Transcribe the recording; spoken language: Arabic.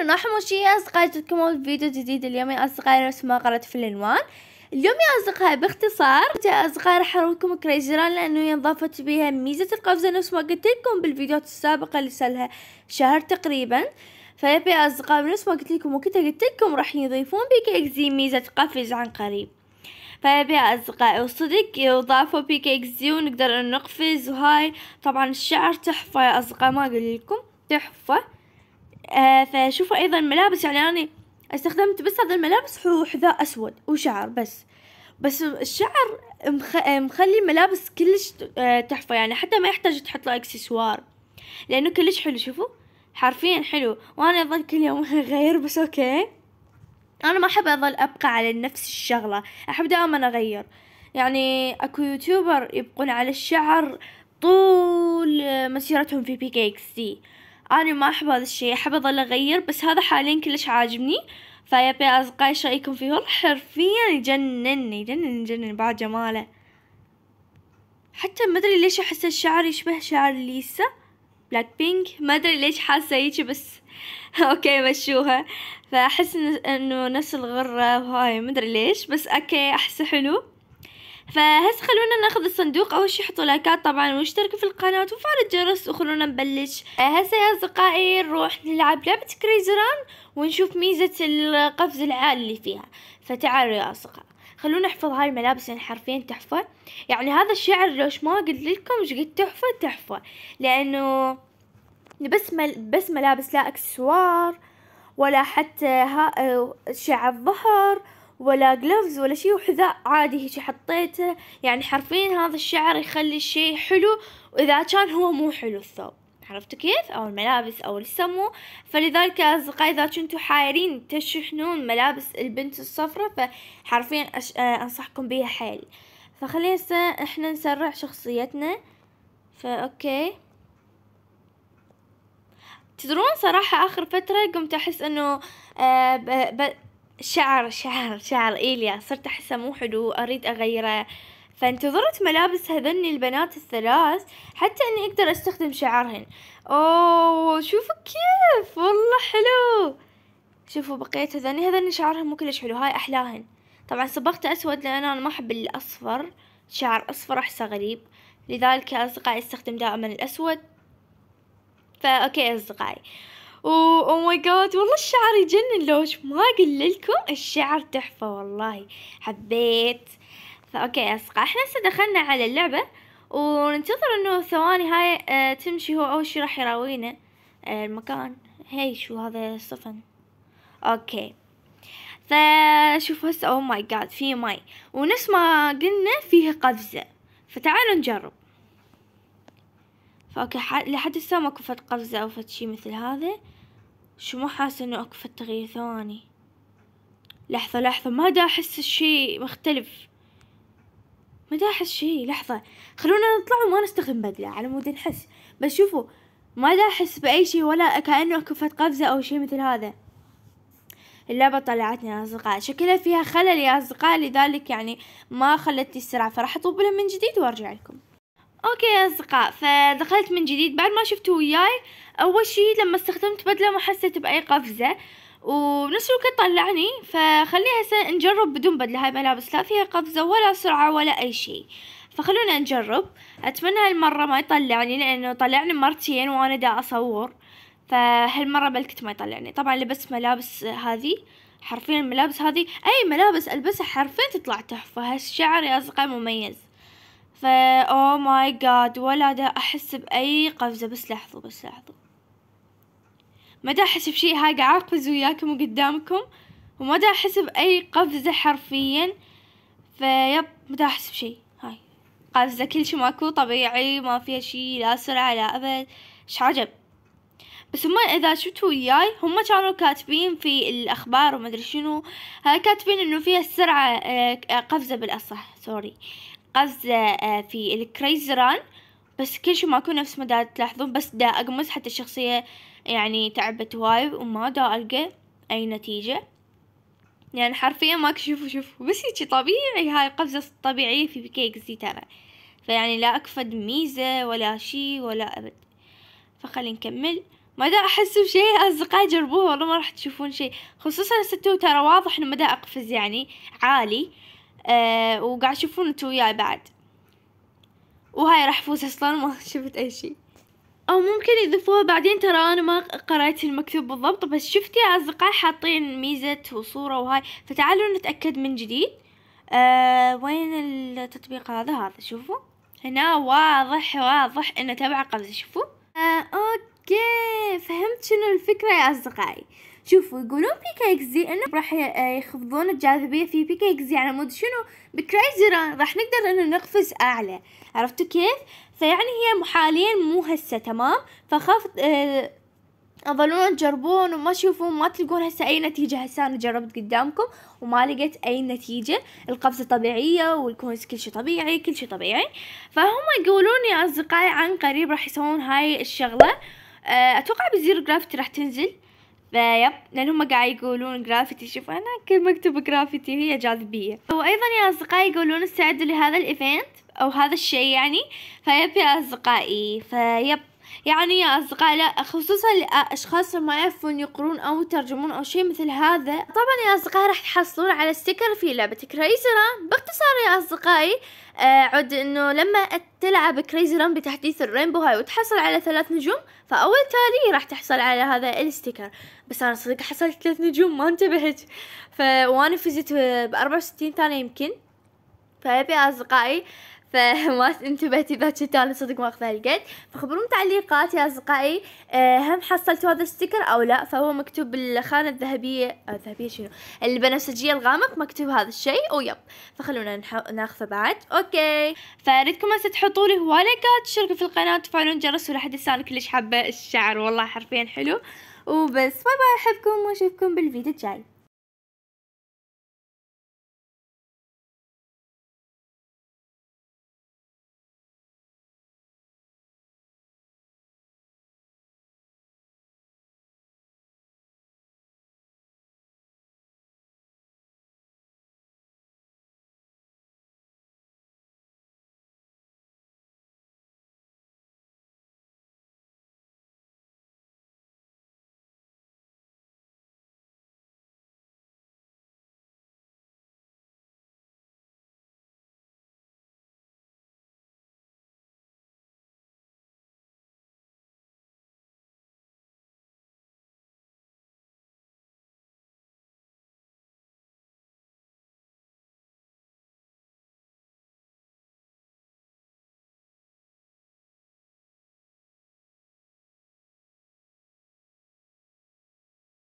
متابعين ونحموشي أصدقائي الفيديو جديد اليوم يا أصدقائي نفس ما قرأت في العنوان اليوم يا أصدقائي باختصار يا أصدقائي راح اوريكم كريزي ران لأنه انضافت بها ميزة القفزة نفس ما قلت لكم بالفيديوهات السابقة اللي سالها شهر تقريبا فيب يا أصدقائي نفس ما قلت لكم وكنت قلت لكم راح يضيفون بيك إكزي ميزة قفز عن قريب فيب يا أصدقائي وصدق يضافوا بيك إكزي ونقدر نقفز وهاي طبعا الشعر تحفة يا أصدقائي ما أقول لكم تحفة آه فشوفوا ايضا ملابس يعني انا استخدمت بس هذا الملابس وحذاء اسود وشعر بس بس الشعر مخ... مخلي ملابس كلش آه، تحفة يعني حتى ما يحتاج تحط له اكسسوار لانه كلش حلو شوفوا حرفيا حلو وانا اظل كل يوم اغير بس اوكي انا ما احب اظل ابقى على نفس الشغلة احب دائما اغير يعني اكو يوتيوبر يبقون على الشعر طول مسيرتهم في بي كي اكس دي أنا ما أحب هذا الشي أحب أظل أغير بس هذا حاليا كلش عاجبني فيبي يا أصدقائي إيش رأيكم فيه والله حرفيا يجنن يجنن يجنن بعد جماله حتى ما أدري ليش أحس الشعر يشبه شعر ليسا بلاك بينك ما أدري ليش حاسة هيجي بس أوكي مشوها فأحس إنه نفس الغرة وهاي ما أدري ليش بس أوكي أحسه حلو فهس خلونا ناخذ الصندوق اول شي حطوا لايكات طبعا واشتركوا في القناة وفعلوا الجرس وخلونا نبلش هسه يا اصدقائي نروح نلعب لعبة كريزران ونشوف ميزة القفز العالي اللي فيها فتعالوا يا اصدقائي خلونا نحفظ هاي الملابس لان حرفيا تحفة يعني هذا الشعر لو ما قلت لكم ايش قد تحفة تحفة لانه بس مل بس ملابس لا اكسسوار ولا حتى ها شعر الظهر ولا جلوفز ولا شيء وحذاء عادي هيك حطيته يعني حرفيا هذا الشعر يخلي الشيء حلو واذا كان هو مو حلو الثوب عرفتوا كيف او الملابس او السمو فلذلك يا اصدقائي اذا كنتوا حايرين تشحنون ملابس البنت الصفراء فحرفيا أش... آه، انصحكم بيها حيل فخلينا احنا نسرع شخصيتنا فا اوكي تدرون صراحة آخر فترة قمت أحس إنه آه شعر شعر شعر إيليا يعني؟ صرت أحسه مو حلو أريد أغيره فانتظرت ملابس هذني البنات الثلاث حتى اني اقدر استخدم شعرهن اوه شوفوا كيف والله حلو شوفوا بقية هذني هذني شعرهن مو كلش حلو هاي احلاهن طبعا صبغته اسود لان انا ما احب الاصفر شعر اصفر احسه غريب لذلك اصدقائي استخدم دائما الاسود فا اوكي اصدقائي او ماي oh جاد والله الشعر يجنن لوش ما لكم الشعر تحفة والله حبيت اوكي اصقع احنا هسه دخلنا على اللعبة وننتظر انه الثواني هاي اه تمشي هو اول شي راح يراوينا اه المكان هي شو هذا الصفن اوكي فشوف هسه او ماي جاد في ماي ونفس ما قلنا فيه قفزة فتعالوا نجرب فاوكي لحد هسه ماكو فد قفزة او فد شي مثل هذا شو مو حاسة انه اكو تغيير ثواني لحظة لحظة ما دا احس الشي مختلف ما دا احس شي لحظة خلونا نطلع وما نستخدم بدلة على مود نحس بس شوفوا ما دا احس باي شي ولا كأنه اكو قفزة او شي مثل هذا اللعبة طلعتني يا أصدقاء شكلها فيها خلل يا أصدقاء لذلك يعني ما خلتني السرعة فراح أطوبلها من جديد وأرجع لكم اوكي يا اصدقاء فدخلت من جديد بعد ما شفتوا وياي اول شي لما استخدمت بدلة ما حسيت باي قفزة وبنفس الوقت طلعني فخليها هسه نجرب بدون بدلة هاي ملابس لا فيها قفزة ولا سرعة ولا اي شي فخلونا نجرب اتمنى هالمرة ما يطلعني لانه طلعني مرتين وانا دا اصور فهالمرة بلكت ما يطلعني طبعا لبست ملابس هذه حرفيا الملابس هذه اي ملابس البسها حرفيا تطلع تحفة هالشعر يا اصدقاء مميز فا او ماي جاد ولا دا احس باي قفزة بس لحظة بس لحظة ما دا احس بشيء هاي قاعد اقفز وياكم وقدامكم وما دا احس باي قفزة حرفيا فيب ما دا احس بشيء هاي قفزة كل شي ماكو طبيعي ما فيها شي لا سرعة لا ابد ايش عجب بس هم اذا شفتوا وياي هم كانوا كاتبين في الاخبار ادري شنو كاتبين انه فيها السرعه آه، قفزه بالاصح سوري قفزة آه، في الكريز ران بس كل شيء ما يكون نفس ما دا تلاحظون بس دا أقمص حتى الشخصية يعني تعبت هواي وما دا ألقى أي نتيجة يعني حرفيا ما شوفوا شوفوا بس هيجي طبيعي هاي قفزة طبيعية في بكيك زي ترى فيعني لا أكفد ميزة ولا شي ولا أبد فخلي نكمل ما دا احس بشيء اصدقائي جربوه والله ما راح تشوفون شيء خصوصا ستو ترى واضح انه مدى اقفز يعني عالي آه، وقاعد تشوفون انتوا وياي بعد وهاي راح فوز اصلا ما شفت اي شيء او ممكن يضيفوها بعدين ترى انا ما قرأت المكتوب بالضبط بس شفت يا اصدقائي حاطين ميزة وصورة وهاي فتعالوا نتأكد من جديد آه وين التطبيق هذا هذا شوفوا هنا واضح واضح انه تبع قفزة شوفوا آه اوكي اوكي فهمت شنو الفكرة يا اصدقائي شوفوا يقولون بيكاكزي انه راح آه، يخفضون الجاذبية في بيكاكزي على مود شنو بكريزيران راح نقدر انه نقفز اعلى عرفتوا كيف فيعني هي حاليا مو هسه تمام فخاف آه، اظلون تجربون وما تشوفون ما تلقون هسه اي نتيجة هسه انا جربت قدامكم وما لقيت اي نتيجة القفزة طبيعية والكونس كل شي طبيعي كل شي طبيعي فهم يقولون يا اصدقائي عن قريب راح يسوون هاي الشغلة آه، اتوقع بزيرو جرافيتي راح تنزل فيب آه، لان هم قاعد يقولون جرافيتي شوف انا كل مكتوب جرافيتي هي جاذبيه وايضا يا اصدقائي يقولون استعدوا لهذا الايفنت او هذا الشيء يعني فيب يا اصدقائي فيب يعني يا أصدقاء لا خصوصا لأشخاص ما يعرفون يقرون أو يترجمون أو شيء مثل هذا طبعا يا أصدقاء راح تحصلون على ستيكر في لعبة كريزي ران باختصار يا أصدقائي آه عد أنه لما تلعب كريزي ران بتحديث الرينبو هاي وتحصل على ثلاث نجوم فأول تالي راح تحصل على هذا الستيكر بس أنا صدق حصلت ثلاث نجوم ما انتبهت فوانا فزت بأربعة وستين ثانية يمكن فيبي أصدقائي فما انتبهت اذا كنت انا صدق ما هالقد فخبروني تعليقات يا اصدقائي آه، هم حصلتوا هذا الستيكر او لا فهو مكتوب بالخانه الذهبيه آه، الذهبيه شنو البنفسجيه الغامق مكتوب هذا الشيء يب فخلونا ناخذه بعد اوكي فاريدكم هسه تحطوا لي هواي لايكات تشتركوا في القناه وتفعلون جرس ولا حد يسال كلش حابه الشعر والله حرفيا حلو وبس باي باي احبكم واشوفكم بالفيديو الجاي